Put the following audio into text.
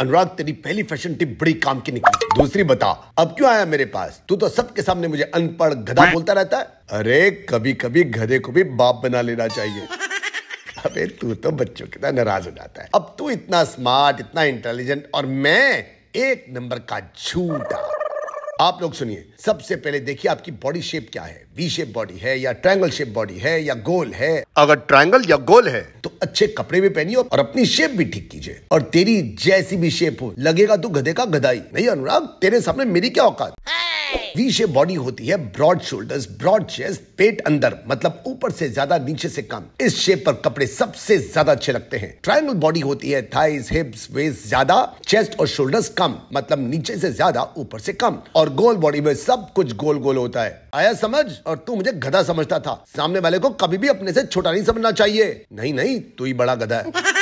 अनुराग तेरी पहली fashion tip बड़ी काम की निकली दूसरी बता अब क्यों आया मेरे पास तू तो सबके सामने मुझे अनपढ़ गधा बोलता रहता है अरे कभी कभी गधे को भी बाप बना लेना चाहिए अबे तू तो बच्चों की तरह नाराज हो जाता है अब तू इतना स्मार्ट इतना इंटेलिजेंट और मैं एक नंबर का झूठा आप लोग सुनिए सबसे पहले देखिए आपकी बॉडी शेप क्या है वी शेप बॉडी है या ट्रायंगल शेप बॉडी है या गोल है अगर ट्रायंगल या गोल है तो अच्छे कपड़े भी पहनिए और अपनी शेप भी ठीक कीजिए और तेरी जैसी भी शेप हो लगेगा तू गधे का गधाई नहीं अनुराग तेरे सामने मेरी क्या औकात हाँ। वी शेप बॉडी होती है ब्रॉड शोल्डर्स ब्रॉड चेस्ट पेट अंदर मतलब ऊपर से ज्यादा नीचे से कम इस शेप पर कपड़े सबसे ज्यादा अच्छे लगते हैं ट्राइंगल बॉडी होती है थाइस हिप्स वेस्ट ज्यादा चेस्ट और शोल्डर्स कम मतलब नीचे से ज्यादा ऊपर से कम और गोल बॉडी में सब कुछ गोल गोल होता है आया समझ और तू मुझे गधा समझता था सामने वाले को कभी भी अपने से छोटा नहीं समझना चाहिए नहीं नहीं तू ही बड़ा गधा है